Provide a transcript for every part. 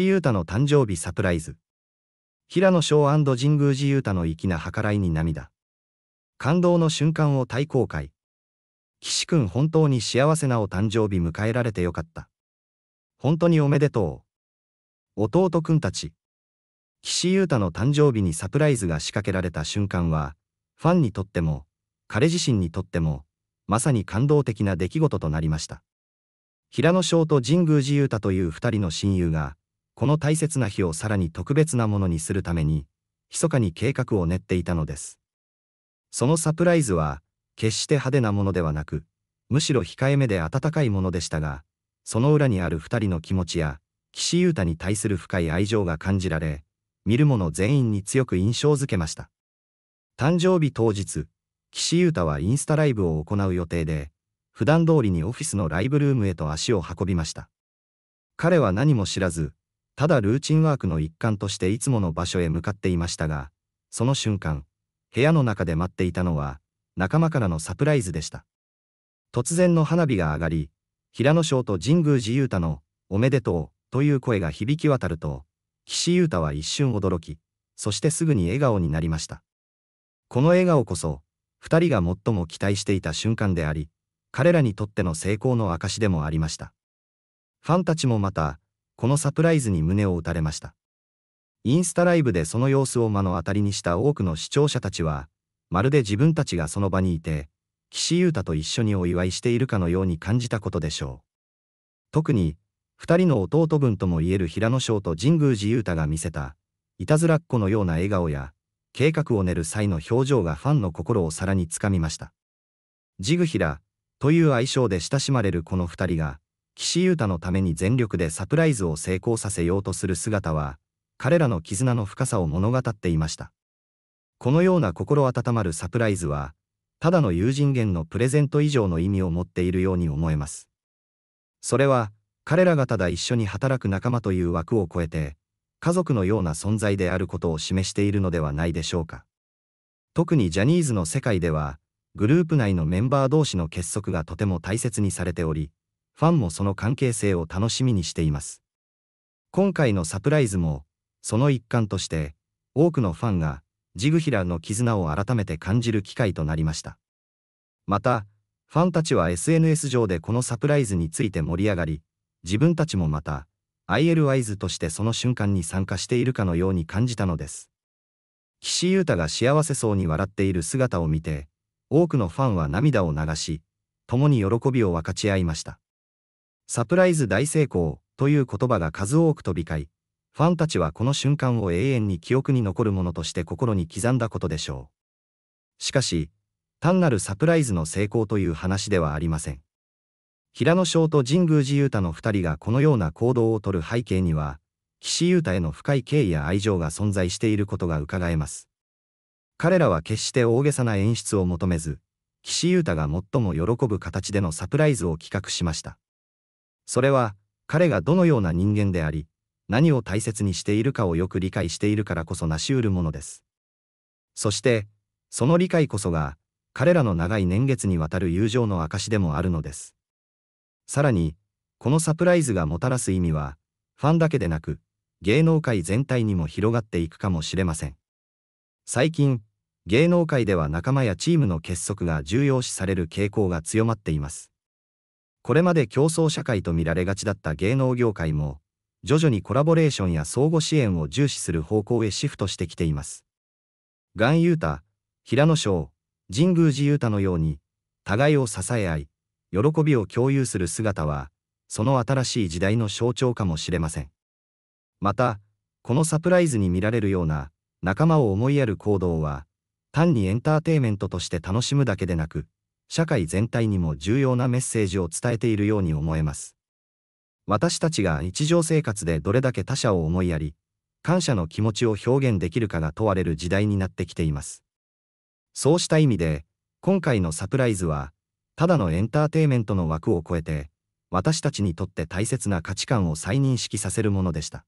石井優太の誕生日サプライズ。平野翔神宮寺優太の粋な計らいに涙。感動の瞬間を大公開。岸くん本当に幸せなお誕生日迎えられてよかった。本当におめでとう。弟くんたち。岸優太の誕生日にサプライズが仕掛けられた瞬間は、ファンにとっても、彼自身にとっても、まさに感動的な出来事となりました。平野翔と神宮寺勇太という二人の親友が、この大切な日をさらに特別なものにするために、密かに計画を練っていたのです。そのサプライズは、決して派手なものではなく、むしろ控えめで温かいものでしたが、その裏にある二人の気持ちや、岸優太に対する深い愛情が感じられ、見る者全員に強く印象づけました。誕生日当日、岸優太はインスタライブを行う予定で、普段通りにオフィスのライブルームへと足を運びました。彼は何も知らず、ただルーチンワークの一環としていつもの場所へ向かっていましたが、その瞬間、部屋の中で待っていたのは、仲間からのサプライズでした。突然の花火が上がり、平野翔と神宮寺勇太の、おめでとう、という声が響き渡ると、岸優太は一瞬驚き、そしてすぐに笑顔になりました。この笑顔こそ、二人が最も期待していた瞬間であり、彼らにとっての成功の証でもありました。ファンたちもまた、このサプライズに胸を打たれました。インスタライブでその様子を目の当たりにした多くの視聴者たちは、まるで自分たちがその場にいて、岸優太と一緒にお祝いしているかのように感じたことでしょう。特に、二人の弟分ともいえる平野翔と神宮寺優太が見せた、いたずらっ子のような笑顔や、計画を練る際の表情がファンの心をさらにつかみました。ジグヒラという愛称で親しまれるこの二人が、岸優太のために全力でサプライズを成功させようとする姿は、彼らの絆の深さを物語っていました。このような心温まるサプライズは、ただの友人間のプレゼント以上の意味を持っているように思えます。それは、彼らがただ一緒に働く仲間という枠を超えて、家族のような存在であることを示しているのではないでしょうか。特にジャニーズの世界では、グループ内のメンバー同士の結束がとても大切にされており、ファンもその関係性を楽しみにしています。今回のサプライズも、その一環として、多くのファンが、ジグヒラの絆を改めて感じる機会となりました。また、ファンたちは SNS 上でこのサプライズについて盛り上がり、自分たちもまた、ILYs としてその瞬間に参加しているかのように感じたのです。岸優太が幸せそうに笑っている姿を見て、多くのファンは涙を流し、共に喜びを分かち合いました。サプライズ大成功という言葉が数多く飛び交い、ファンたちはこの瞬間を永遠に記憶に残るものとして心に刻んだことでしょう。しかし、単なるサプライズの成功という話ではありません。平野翔と神宮寺勇太の2人がこのような行動をとる背景には、岸優太への深い敬意や愛情が存在していることが伺えます。彼らは決して大げさな演出を求めず、岸優太が最も喜ぶ形でのサプライズを企画しました。それは彼がどのような人間であり、何を大切にしているかをよく理解しているからこそ成し得るものです。そして、その理解こそが、彼らの長い年月にわたる友情の証でもあるのです。さらに、このサプライズがもたらす意味は、ファンだけでなく、芸能界全体にも広がっていくかもしれません。最近、芸能界では仲間やチームの結束が重要視される傾向が強まっています。これまで競争社会と見られがちだった芸能業界も、徐々にコラボレーションや相互支援を重視する方向へシフトしてきています。岩優太、平野翔、神宮寺優太のように、互いを支え合い、喜びを共有する姿は、その新しい時代の象徴かもしれません。また、このサプライズに見られるような仲間を思いやる行動は単にエンターテイメントとして楽しむだけでなく社会全体にも重要なメッセージを伝えているように思えます。私たちが日常生活でどれだけ他者を思いやり、感謝の気持ちを表現できるかが問われる時代になってきています。そうした意味で、今回のサプライズは、ただのエンターテイメントの枠を超えて、私たちにとって大切な価値観を再認識させるものでした。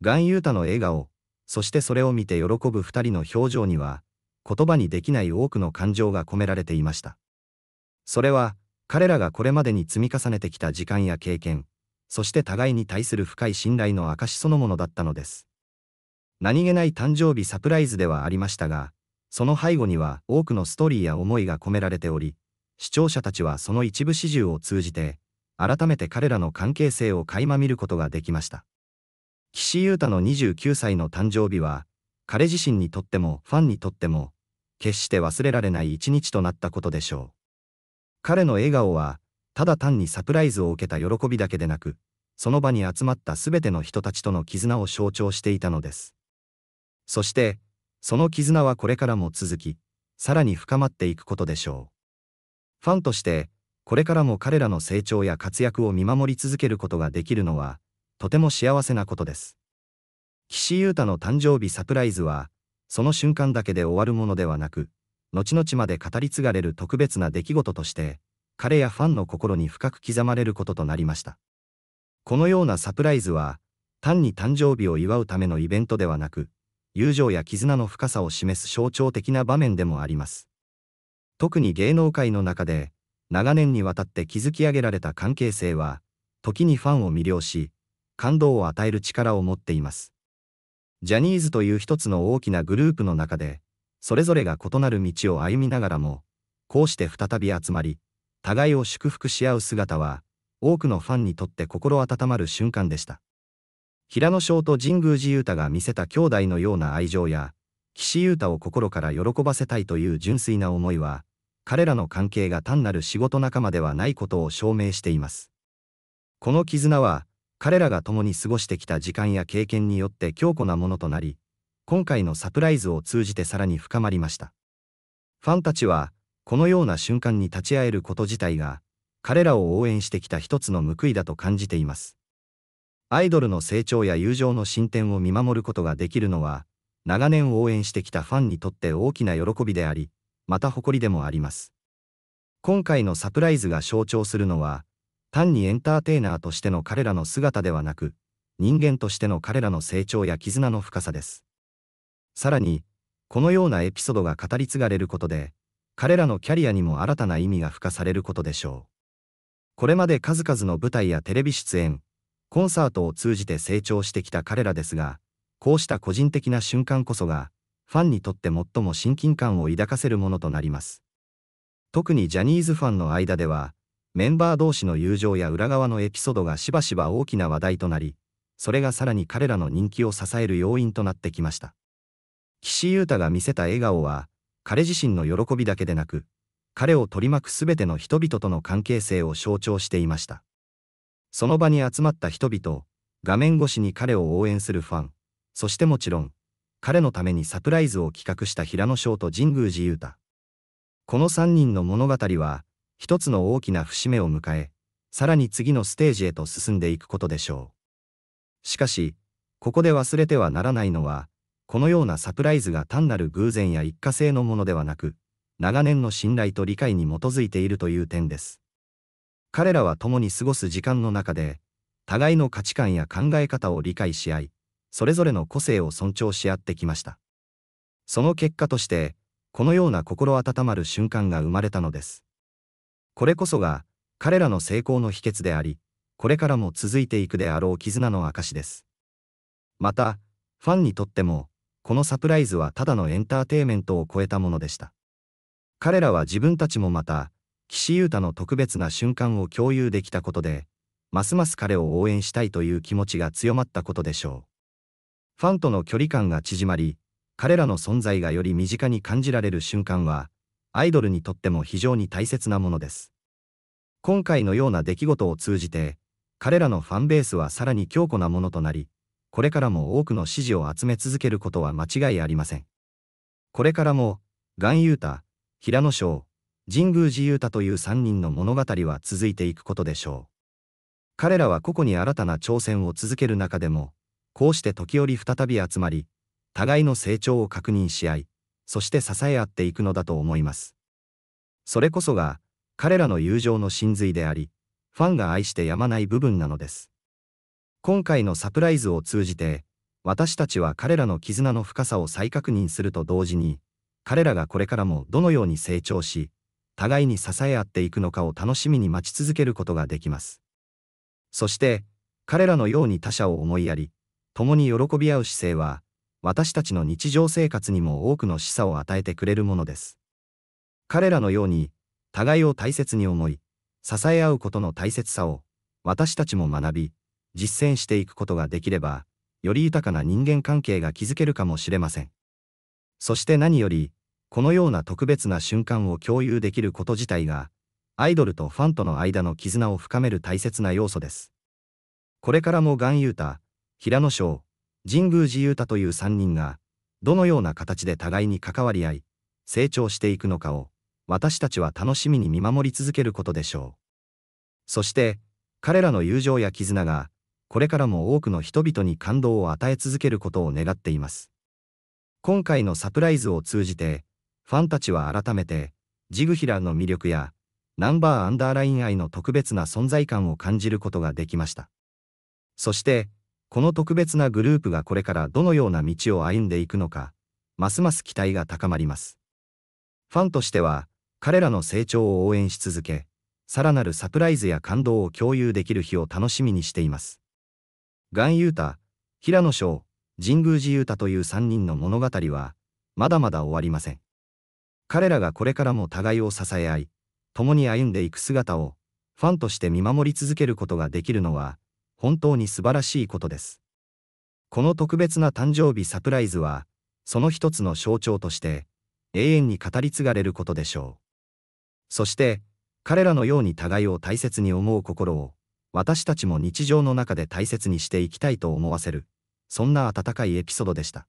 ガン・ユータの笑顔、そしてそれを見て喜ぶ二人の表情には、言葉にできない多くの感情が込められていました。それは、彼らがこれまでに積み重ねてきた時間や経験、そして互いに対する深い信頼の証そのものだったのです。何気ない誕生日サプライズではありましたが、その背後には多くのストーリーや思いが込められており、視聴者たちはその一部始終を通じて、改めて彼らの関係性を垣間見ることができました。岸優太の29歳の誕生日は、彼自身にとってもファンにとっても、決して忘れられない一日となったことでしょう。彼の笑顔は、ただ単にサプライズを受けた喜びだけでなく、その場に集まった全ての人たちとの絆を象徴していたのです。そして、その絆はこれからも続き、さらに深まっていくことでしょう。ファンとして、これからも彼らの成長や活躍を見守り続けることができるのは、とても幸せなことです。岸優太の誕生日サプライズは、その瞬間だけで終わるものではなく、後々まで語り継がれる特別な出来事として彼やファンの心に深く刻まれることとなりましたこのようなサプライズは単に誕生日を祝うためのイベントではなく友情や絆の深さを示す象徴的な場面でもあります特に芸能界の中で長年にわたって築き上げられた関係性は時にファンを魅了し感動を与える力を持っていますジャニーズという一つの大きなグループの中でそれぞれが異なる道を歩みながらも、こうして再び集まり、互いを祝福し合う姿は、多くのファンにとって心温まる瞬間でした。平野翔と神宮寺雄太が見せた兄弟のような愛情や、岸優太を心から喜ばせたいという純粋な思いは、彼らの関係が単なる仕事仲間ではないことを証明しています。この絆は、彼らが共に過ごしてきた時間や経験によって強固なものとなり、今回のサプライズを通じてさらに深まりました。ファンたちは、このような瞬間に立ち会えること自体が、彼らを応援してきた一つの報いだと感じています。アイドルの成長や友情の進展を見守ることができるのは、長年応援してきたファンにとって大きな喜びであり、また誇りでもあります。今回のサプライズが象徴するのは、単にエンターテイナーとしての彼らの姿ではなく、人間としての彼らの成長や絆の深さです。さらに、このようなエピソードが語り継がれることで、彼らのキャリアにも新たな意味が付加されることでしょう。これまで数々の舞台やテレビ出演、コンサートを通じて成長してきた彼らですが、こうした個人的な瞬間こそが、ファンにとって最も親近感を抱かせるものとなります。特にジャニーズファンの間では、メンバー同士の友情や裏側のエピソードがしばしば大きな話題となり、それがさらに彼らの人気を支える要因となってきました。岸優太が見せた笑顔は、彼自身の喜びだけでなく、彼を取り巻くすべての人々との関係性を象徴していました。その場に集まった人々、画面越しに彼を応援するファン、そしてもちろん、彼のためにサプライズを企画した平野翔と神宮寺優太。この3人の物語は、一つの大きな節目を迎え、さらに次のステージへと進んでいくことでしょう。しかし、ここで忘れてはならないのは、このようなサプライズが単なる偶然や一過性のものではなく、長年の信頼と理解に基づいているという点です。彼らは共に過ごす時間の中で、互いの価値観や考え方を理解し合い、それぞれの個性を尊重し合ってきました。その結果として、このような心温まる瞬間が生まれたのです。これこそが、彼らの成功の秘訣であり、これからも続いていくであろう絆の証です。また、ファンにとっても、このサプライズはただのエンターテイメントを超えたものでした。彼らは自分たちもまた、岸優太の特別な瞬間を共有できたことで、ますます彼を応援したいという気持ちが強まったことでしょう。ファンとの距離感が縮まり、彼らの存在がより身近に感じられる瞬間は、アイドルにとっても非常に大切なものです。今回のような出来事を通じて、彼らのファンベースはさらに強固なものとなり、これからも多くの支持を集め続けることは間違いありません。これからも、岩優太、平野翔、神宮寺優太という3人の物語は続いていくことでしょう。彼らは個々に新たな挑戦を続ける中でも、こうして時折再び集まり、互いの成長を確認し合い、そして支え合っていくのだと思います。それこそが、彼らの友情の真髄であり、ファンが愛してやまない部分なのです。今回のサプライズを通じて、私たちは彼らの絆の深さを再確認すると同時に、彼らがこれからもどのように成長し、互いに支え合っていくのかを楽しみに待ち続けることができます。そして、彼らのように他者を思いやり、共に喜び合う姿勢は、私たちの日常生活にも多くの示唆を与えてくれるものです。彼らのように、互いを大切に思い、支え合うことの大切さを、私たちも学び、実践していくことができれば、より豊かな人間関係が築けるかもしれません。そして何より、このような特別な瞬間を共有できること自体が、アイドルとファンとの間の絆を深める大切な要素です。これからも岩ー太、平野翔、神宮寺ー太という3人が、どのような形で互いに関わり合い、成長していくのかを、私たちは楽しみに見守り続けることでしょう。そして、彼らの友情や絆が、これからも多くの人々に感動を与え続けることを願っています。今回のサプライズを通じて、ファンたちは改めて、ジグヒラの魅力や、ナンバーアンダーライン愛の特別な存在感を感じることができました。そして、この特別なグループがこれからどのような道を歩んでいくのか、ますます期待が高まります。ファンとしては、彼らの成長を応援し続け、さらなるサプライズや感動を共有できる日を楽しみにしています。岩優太、平野翔、神宮寺雄太という3人の物語は、まだまだ終わりません。彼らがこれからも互いを支え合い、共に歩んでいく姿を、ファンとして見守り続けることができるのは、本当に素晴らしいことです。この特別な誕生日サプライズは、その一つの象徴として、永遠に語り継がれることでしょう。そして、彼らのように互いを大切に思う心を、私たちも日常の中で大切にしていきたいと思わせる、そんな温かいエピソードでした。